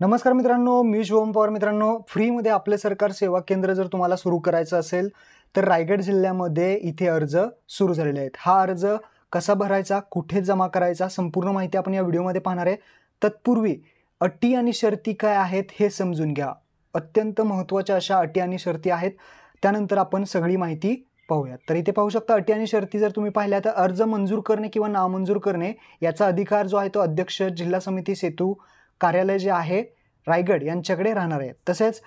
नमस्कार मित्रांनो मी शुभम पवार मित्रांनो फ्रीमध्ये आपले सरकार सेवा केंद्र जर तुम्हाला सुरू करायचं असेल तर रायगड जिल्ह्यामध्ये इथे अर्ज सुरू झालेले आहेत हा अर्ज कसा भरायचा कुठे जमा करायचा संपूर्ण माहिती आपण या व्हिडिओमध्ये पाहणार आहे तत्पूर्वी अटी आणि शर्ती काय आहेत हे समजून घ्या अत्यंत महत्त्वाच्या अशा अटी आणि शर्ती आहेत त्यानंतर आपण सगळी माहिती पाहूयात तर इथे पाहू शकता अटी आणि शर्ती जर तुम्ही पाहिल्या तर अर्ज मंजूर करणे किंवा नामंजूर करणे याचा अधिकार जो आहे तो अध्यक्ष जिल्हा समिती सेतू कार्यालय जे आहे रायगड यांच्याकडे राहणार आहे तसेच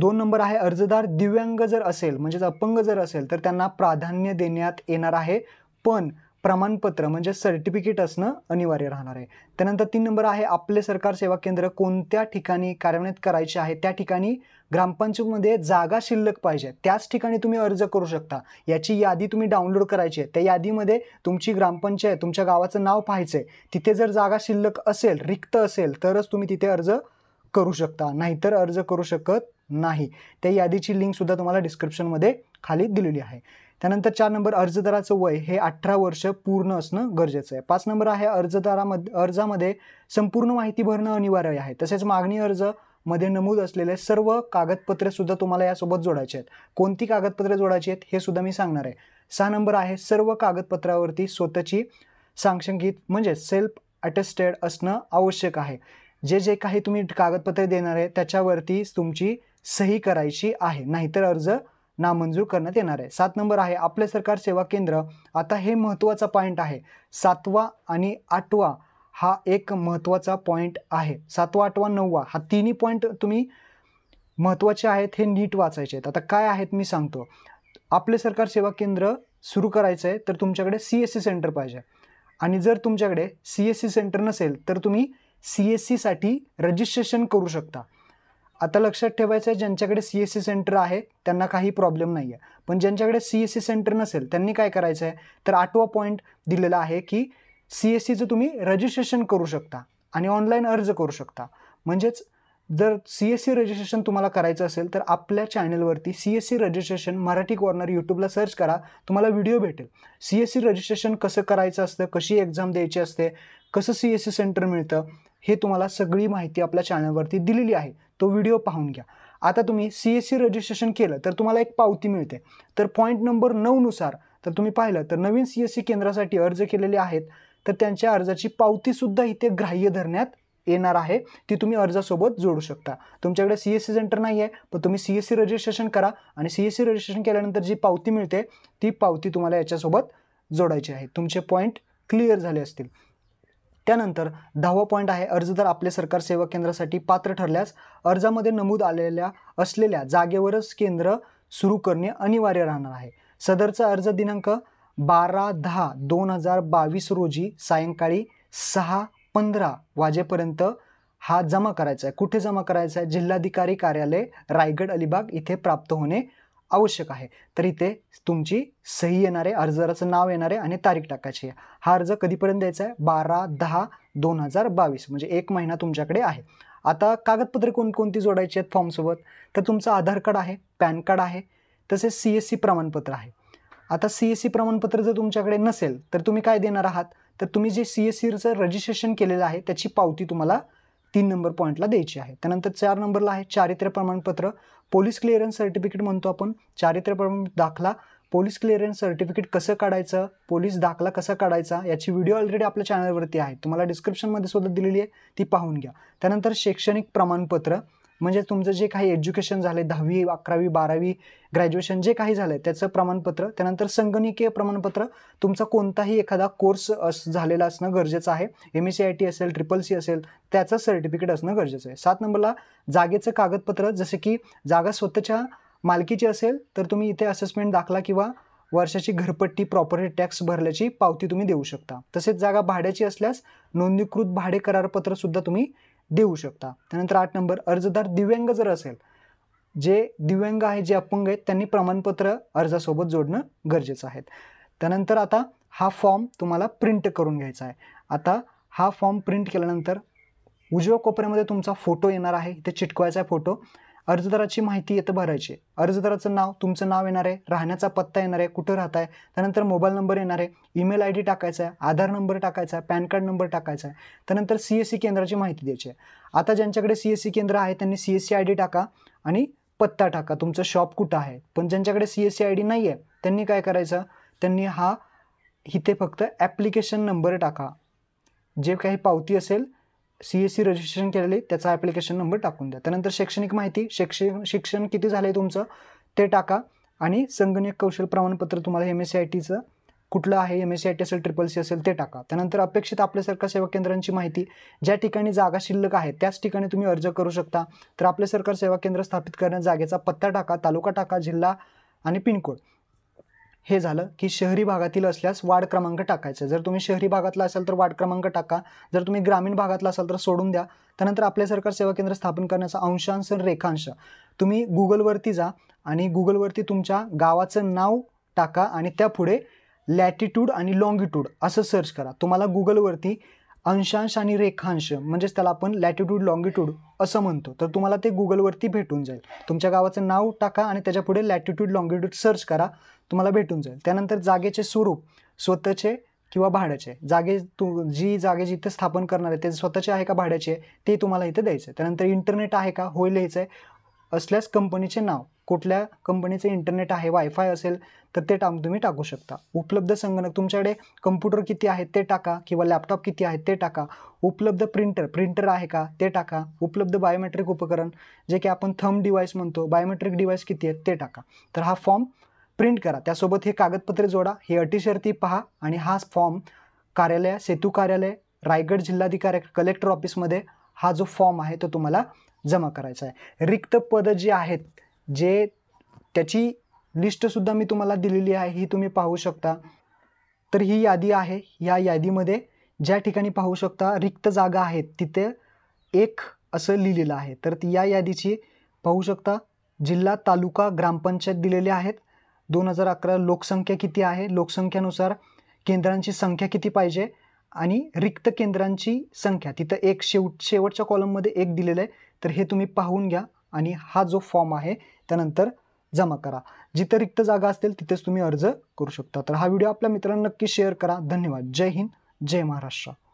दोन नंबर आहे अर्जदार दिव्यांग जर असेल म्हणजेच अपंग जर असेल तर त्यांना प्राधान्य देण्यात येणार आहे पण प्रमाणपत्र म्हणजे सर्टिफिकेट असणं अनिवार्य राहणार आहे त्यानंतर तीन नंबर आहे आपले सरकार सेवा केंद्र कोणत्या ठिकाणी कार्यान्वित करायचे आहे त्या ठिकाणी ग्रामपंचायतमध्ये जागा शिल्लक पाहिजे त्याच ठिकाणी तुम्ही अर्ज करू शकता याची यादी तुम्ही डाउनलोड करायची आहे त्या यादीमध्ये तुमची ग्रामपंचायत तुमच्या गावाचं नाव पाहायचं आहे तिथे जर जागा शिल्लक असेल रिक्त असेल तरच तुम्ही तिथे अर्ज करू शकता नाहीतर अर्ज करू शकत नाही त्या यादीची लिंकसुद्धा तुम्हाला डिस्क्रिप्शनमध्ये खाली दिलेली आहे त्यानंतर चार नंबर अर्जदाराचं वय हे अठरा वर्ष पूर्ण असणं गरजेचं आहे पाच नंबर आहे अर्जदारामध्ये अर्जामध्ये संपूर्ण माहिती भरणं अनिवार्य आहे तसेच मागणी अर्ज मध्ये नमूद असलेले सर्व कागदपत्रे सुद्धा तुम्हाला यासोबत जोडायचे आहेत कोणती कागदपत्रे जोडायची आहेत हे सुद्धा मी सांगणार आहे सहा नंबर आहे सर्व कागदपत्रावरती स्वतःची सांशंकित म्हणजे सेल्फ अटेस्टेड असणं आवश्यक आहे जे जे काही तुम्ही कागदपत्रे देणार आहे त्याच्यावरती तुमची सही करायची आहे नाहीतर अर्ज नामंजूर करण्यात येणार आहे सात नंबर आहे आपले सरकार सेवा केंद्र आता हे महत्त्वाचा पॉईंट आहे सातवा आणि आठवा हा एक महत्त्वाचा पॉईंट आहे सातवा आठवा नववा हा तिन्ही पॉईंट तुम्ही महत्त्वाचे आहेत हे नीट वाचायचे आहेत आता काय आहेत मी सांगतो आपले सरकार सेवा केंद्र सुरू करायचं आहे तर तुमच्याकडे सी एस सी सेंटर पाहिजे आणि जर तुमच्याकडे सी एस सी सेंटर नसेल तर तुम्ही सी एस सीसाठी रजिस्ट्रेशन करू शकता आता लक्षात ठेवायचं आहे ज्यांच्याकडे सी एस सी सेंटर आहे त्यांना काही प्रॉब्लेम नाही आहे पण ज्यांच्याकडे सी एस सी सेंटर नसेल त्यांनी काय करायचं आहे तर आठवा पॉईंट दिलेला आहे की सी एस सीचं तुम्ही रजिस्ट्रेशन करू शकता आणि ऑनलाईन अर्ज करू शकता म्हणजेच जर सी एस सी रजिस्ट्रेशन तुम्हाला करायचं असेल तर आपल्या चॅनलवरती C S C registration Marathi corner यूट्यूबला सर्च करा तुम्हाला व्हिडिओ भेटेल सी एस सी रजिस्ट्रेशन कसं करायचं असतं कशी एक्झाम द्यायची असते कसं सी एस सी सेंटर मिळतं हे तुम्हाला सगळी माहिती आपल्या चॅनलवरती दिलेली आहे तो व्हिडिओ पाहून घ्या आता तुम्ही सी एस सी रजिस्ट्रेशन केलं तर तुम्हाला एक पावती मिळते तर पॉईंट नंबर नऊनुसार तर तुम्ही पाहिलं तर नवीन सी एस सी केंद्रासाठी अर्ज केलेले आहेत तर त्यांच्या अर्जाची पावतीसुद्धा इथे ग्राह्य धरण्यात येणार आहे ती तुम्ही अर्जासोबत जोडू शकता तुमच्याकडे सी एस सी सेंटर नाही आहे पण तुम्ही सी एस सी रजिस्ट्रेशन करा आणि सी एस सी रजिस्ट्रेशन केल्यानंतर जी पावती मिळते ती पावती तुम्हाला याच्यासोबत जोडायची आहे तुमचे पॉईंट क्लिअर झाले असतील त्यानंतर दहावा पॉईंट आहे अर्जदार आपले सरकार सेवा केंद्रासाठी पात्र ठरल्यास अर्जामध्ये नमूद आलेल्या असलेल्या जागेवरच केंद्र सुरू करणे अनिवार्य राहणार आहे सदरचा अर्ज दिनांक बारा दहा दोन हजार बावीस रोजी सायंकाळी सहा पंधरा वाजेपर्यंत हा जमा करायचा आहे कुठे जमा करायचा आहे जिल्हाधिकारी कार्यालय रायगड अलिबाग इथे प्राप्त होणे आवश्यक आहे तर इथे तुमची सही येणार आहे अर्जदाराचं नाव येणार आहे आणि तारीख टाकायची आहे हा अर्ज कधीपर्यंत द्यायचा आहे बारा दहा दोन हजार बावीस म्हणजे एक महिना तुमच्याकडे आहे आता कागदपत्रे कोणकोणती जोडायची आहेत फॉर्मसोबत तर तुमचं आधार कार्ड आहे पॅन कार्ड आहे तसेच सी एस सी प्रमाणपत्र आहे आता सी एस सी प्रमाणपत्र जर तुमच्याकडे नसेल तर तुम्ही काय देणार आहात तर तुम्ही जे सी एस सीचं रजिस्ट्रेशन केलेलं आहे त्याची पावती तुम्हाला तीन नंबर पॉईंटला द्यायची आहे त्यानंतर चार नंबरला आहे चारित्र्य प्रमाणपत्र पोलीस क्लिअरन्स सर्टिफिकेट म्हणतो आपण चारित्र्यप्रमाण दाखला पोलीस क्लिअरन्स सर्टिफिकेट कसं काढायचं पोलीस दाखला कसा काढायचा याची व्हिडिओ ऑलरेडी आपल्या चॅनलवरती आहे तुम्हाला डिस्क्रिप्शनमध्ये सुद्धा दिलेली आहे ती पाहून घ्या त्यानंतर शैक्षणिक प्रमाणपत्र म्हणजे तुमचं जे काही एज्युकेशन झालं दहावी अकरावी बारावी ग्रॅज्युएशन जे काही झालं त्याचं प्रमाणपत्र त्यानंतर संगणकीय प्रमाणपत्र तुमचा कोणताही एखादा कोर्स अस झालेला असणं गरजेचं आहे M S C I T असेल ट्रिपल सी असेल त्याचं सर्टिफिकेट असणं गरजेचं आहे सात नंबरला जागेचं कागदपत्र जसं की जागा स्वतःच्या मालकीची असेल तर तुम्ही इथे असेसमेंट दाखला किंवा वर्षाची घरपट्टी प्रॉपर्टी टॅक्स भरल्याची पावती तुम्ही देऊ शकता तसेच जागा भाड्याची असल्यास नोंदणीकृत भाडे करारपत्रसुद्धा तुम्ही देऊ शकता त्यानंतर आठ नंबर अर्जदार दिव्यांग जर असेल जे दिव्यांग आहे जे अपंग आहेत त्यांनी प्रमाणपत्र अर्जासोबत जोडणं गरजेचं आहे त्यानंतर आता हा फॉर्म तुम्हाला प्रिंट करून घ्यायचा आहे आता हा फॉर्म प्रिंट केल्यानंतर उजव्या कोपऱ्यामध्ये तुमचा फोटो येणार आहे इथे चिटकवायचा आहे फोटो अर्जदाराची माहिती येतं भरायची अर्जदाराचं नाव तुमचं नाव येणार आहे राहण्याचा पत्ता येणार आहे कुठं राहत आहे त्यानंतर मोबाईल नंबर येणार आहे ईमेल आय डी टाकायचा आहे आधार नंबर टाकायचा आहे पॅन कार्ड नंबर टाकायचा आहे त्यानंतर सी एस सी केंद्राची माहिती द्यायची आहे आता ज्यांच्याकडे सी एस सी केंद्र आहे त्यांनी C S C I D टाका आणि पत्ता टाका तुमचं शॉप कुठं आहे पण ज्यांच्याकडे C S C I D नाही आहे त्यांनी काय करायचं त्यांनी हा इथे फक्त ॲप्लिकेशन नंबर टाका जे काही पावती असेल सी एस सी रजिस्ट्रेशन केलेली त्याचा ॲप्लिकेशन नंबर टाकून द्या त्यानंतर शैक्षणिक माहिती शिक्षण शिक्षण किती झालं आहे तुमचं ते टाका आणि संगणक कौशल प्रमाणपत्र तुम्हाला एम एस सी आय टीचं कुठलं आहे M S C I T असेल ट्रिपल सी असेल ते टाका त्यानंतर अपेक्षित आपल्या सरकार सेवा केंद्रांची माहिती ज्या ठिकाणी जागा शिल्लक आहे त्याच ठिकाणी तुम्ही अर्ज करू शकता तर आपले सरकार सेवा केंद्र स्थापित करण्या जागेचा पत्ता टाका तालुका टाका जिल्हा आणि पिनकोड हे झालं की शहरी भागातील असल्यास वाढ क्रमांक टाकायचा जर तुम्ही शहरी भागातला असाल तर वाढ क्रमांक टाका जर तुम्ही ग्रामीण भागातला असाल तर सोडून द्या त्यानंतर आपल्या सरकार सेवा केंद्र स्थापन करण्याचा अंशांश रेखांश तुम्ही गुगलवरती जा आणि गुगलवरती तुमच्या गावाचं नाव टाका आणि त्यापुढे लॅटिट्यूड आणि लॉंगिट्यूड असं सर्च करा तुम्हाला गुगलवरती अंशांश आणि रेखांश म्हणजेच त्याला आपण लॅटिट्यूड लॉंगिट्यूड असं म्हणतो तर तुम्हाला ते गुगलवरती भेटून जाईल तुमच्या गावाचं नाव टाका आणि त्याच्यापुढे लॅटिट्यूड लॉंगिट्यूड सर्च करा तुम्हाला भेटून जाईल त्यानंतर जागेचे स्वरूप स्वतःचे किंवा भाड्याचे जागे तू जी जागे जिथे स्थापन करणार आहे ते स्वतःचे आहे का भाड्याचे ते तुम्हाला इथे द्यायचं आहे त्यानंतर इंटरनेट आहे का होय लिहायचं आहे असल्यास कंपनीचे नाव कुठल्या कंपनीचे इंटरनेट आहे वायफाय असेल तर ते टाक तुम्ही टाकू शकता उपलब्ध संगणक तुमच्याकडे कम्प्युटर किती आहेत ते टाका किंवा लॅपटॉप किती आहेत ते टाका उपलब्ध प्रिंटर प्रिंटर आहे का ते टाका उपलब्ध बायोमेट्रिक उपकरण जे की आपण थंब डिव्हाइस म्हणतो बायोमेट्रिक डिव्हाइस किती आहेत ते टाका तर हा फॉर्म प्रिंट करा त्यासोबत हे कागदपत्रे जोडा हे अटीशर्ती पहा आणि हा फॉर्म कार्यालय सेतू कार्यालय रायगड जिल्हाधिकारी कलेक्टर ऑफिसमध्ये हा जो फॉर्म आहे तो तुम्हाला जमा करायचा आहे रिक्त पदं जी आहेत जे त्याची लिस्टसुद्धा मी तुम्हाला दिलेली आहे ही तुम्ही पाहू शकता तर ही यादी आहे या यादीमध्ये ज्या ठिकाणी पाहू शकता रिक्त जागा आहेत तिथे एक असं लिहिलेलं आहे तर ती या यादीची पाहू शकता जिल्हा तालुका ग्रामपंचायत दिलेले आहेत दोन हजार अकरा लोकसंख्या किती आहे लोकसंख्यानुसार केंद्रांची संख्या किती पाहिजे आणि रिक्त केंद्रांची संख्या तिथं एक शेवट शेवटच्या कॉलममध्ये एक दिलेलं आहे तर हे तुम्ही पाहून घ्या आणि हा जो फॉर्म आहे त्यानंतर जमा करा जिथे रिक्त जागा असतील तिथेच तुम्ही अर्ज करू शकता तर हा व्हिडिओ आपल्या मित्रांना नक्की शेअर करा धन्यवाद जय हिंद जय महाराष्ट्र